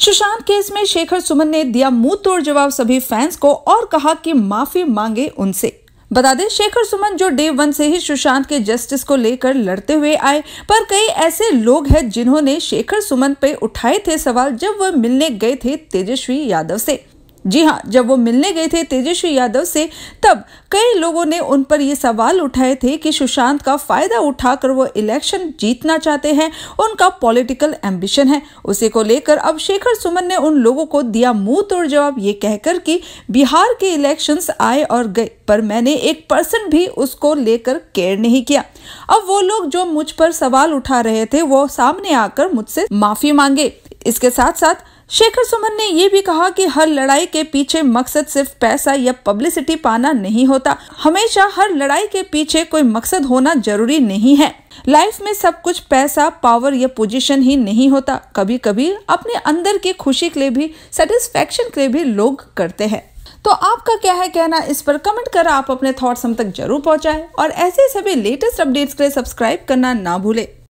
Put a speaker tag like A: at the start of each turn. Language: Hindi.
A: सुशांत केस में शेखर सुमन ने दिया मुंह तोड़ जवाब सभी फैंस को और कहा कि माफी मांगे उनसे बता दें शेखर सुमन जो डे वन से ही सुशांत के जस्टिस को लेकर लड़ते हुए आए पर कई ऐसे लोग हैं जिन्होंने शेखर सुमन पे उठाए थे सवाल जब वह मिलने गए थे तेजस्वी यादव से जी हाँ जब वो मिलने गए थे तेजस्वी यादव से तब कई लोगों ने उन पर ये सवाल उठाए थे कि सुशांत का फायदा उठाकर वो इलेक्शन जीतना चाहते हैं उनका पॉलिटिकल एम्बिशन है उसे को लेकर अब शेखर सुमन ने उन लोगों को दिया मुंह तोड़ जवाब ये कहकर कि बिहार के इलेक्शंस आए और गए पर मैंने एक परसेंट भी उसको लेकर केयर नहीं किया अब वो लोग जो मुझ पर सवाल उठा रहे थे वो सामने आकर मुझसे माफी मांगे इसके साथ साथ शेखर सुमन ने यह भी कहा कि हर लड़ाई के पीछे मकसद सिर्फ पैसा या पब्लिसिटी पाना नहीं होता हमेशा हर लड़ाई के पीछे कोई मकसद होना जरूरी नहीं है लाइफ में सब कुछ पैसा पावर या पोजीशन ही नहीं होता कभी कभी अपने अंदर की खुशी के लिए भी सेटिस्फेक्शन के लिए भी लोग करते हैं तो आपका क्या है कहना इस पर कमेंट कर आप अपने थॉट्स हम तक जरूर पहुंचाएं और ऐसे सभी लेटेस्ट अपडेट्स के लिए सब्सक्राइब करना ना भूलें